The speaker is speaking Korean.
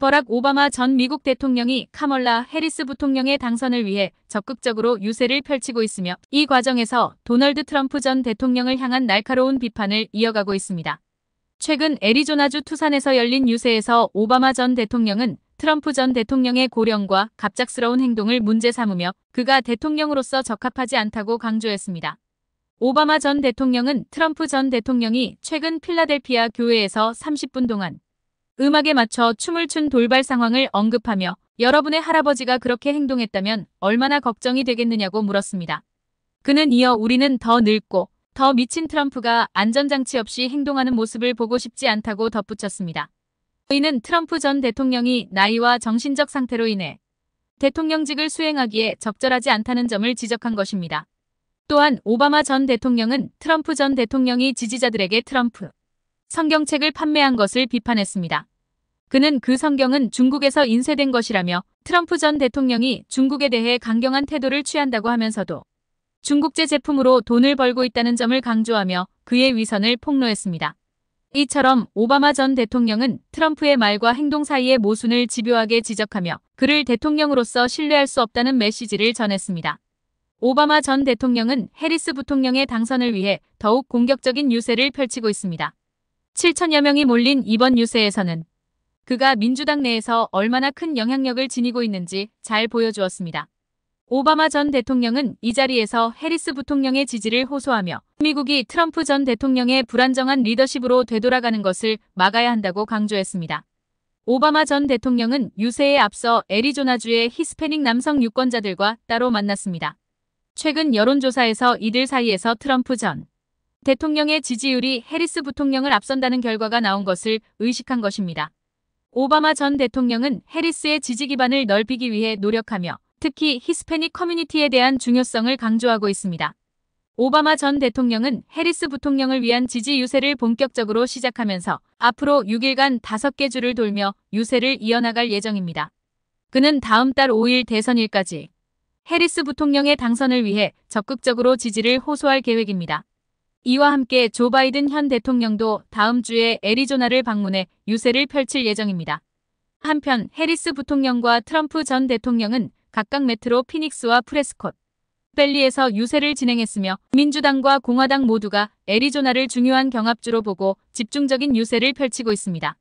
버락 오바마 전 미국 대통령이 카멀라 해리스 부통령의 당선을 위해 적극적으로 유세를 펼치고 있으며 이 과정에서 도널드 트럼프 전 대통령을 향한 날카로운 비판을 이어가고 있습니다. 최근 애리조나주 투산에서 열린 유세에서 오바마 전 대통령은 트럼프 전 대통령의 고령과 갑작스러운 행동을 문제 삼으며 그가 대통령으로서 적합하지 않다고 강조했습니다. 오바마 전 대통령은 트럼프 전 대통령이 최근 필라델피아 교회에서 30분 동안 음악에 맞춰 춤을 춘 돌발 상황을 언급하며 여러분의 할아버지가 그렇게 행동했다면 얼마나 걱정이 되겠느냐고 물었습니다. 그는 이어 우리는 더 늙고 더 미친 트럼프가 안전장치 없이 행동하는 모습을 보고 싶지 않다고 덧붙였습니다. 저희는 트럼프 전 대통령이 나이와 정신적 상태로 인해 대통령직을 수행하기에 적절하지 않다는 점을 지적한 것입니다. 또한 오바마 전 대통령은 트럼프 전 대통령이 지지자들에게 트럼프 성경책을 판매한 것을 비판했습니다. 그는 그 성경은 중국에서 인쇄된 것이라며 트럼프 전 대통령이 중국에 대해 강경한 태도를 취한다고 하면서도 중국제 제품으로 돈을 벌고 있다는 점을 강조하며 그의 위선을 폭로했습니다. 이처럼 오바마 전 대통령은 트럼프의 말과 행동 사이의 모순을 집요하게 지적하며 그를 대통령으로서 신뢰할 수 없다는 메시지를 전했습니다. 오바마 전 대통령은 해리스 부통령의 당선을 위해 더욱 공격적인 유세를 펼치고 있습니다. 7천여 명이 몰린 이번 유세에서는 그가 민주당 내에서 얼마나 큰 영향력을 지니고 있는지 잘 보여주었습니다. 오바마 전 대통령은 이 자리에서 해리스 부통령의 지지를 호소하며 미국이 트럼프 전 대통령의 불안정한 리더십으로 되돌아가는 것을 막아야 한다고 강조했습니다. 오바마 전 대통령은 유세에 앞서 애리조나주의 히스패닉 남성 유권자들과 따로 만났습니다. 최근 여론조사에서 이들 사이에서 트럼프 전 대통령의 지지율이 해리스 부통령을 앞선다는 결과가 나온 것을 의식한 것입니다. 오바마 전 대통령은 해리스의 지지 기반을 넓히기 위해 노력하며 특히 히스패닉 커뮤니티에 대한 중요성을 강조하고 있습니다. 오바마 전 대통령은 해리스 부통령을 위한 지지 유세를 본격적으로 시작하면서 앞으로 6일간 5개 주를 돌며 유세를 이어나갈 예정입니다. 그는 다음 달 5일 대선일까지 해리스 부통령의 당선을 위해 적극적으로 지지를 호소할 계획입니다. 이와 함께 조 바이든 현 대통령도 다음 주에 애리조나를 방문해 유세를 펼칠 예정입니다. 한편 해리스 부통령과 트럼프 전 대통령은 각각 메트로 피닉스와 프레스콧, 벨리에서 유세를 진행했으며 민주당과 공화당 모두가 애리조나를 중요한 경합주로 보고 집중적인 유세를 펼치고 있습니다.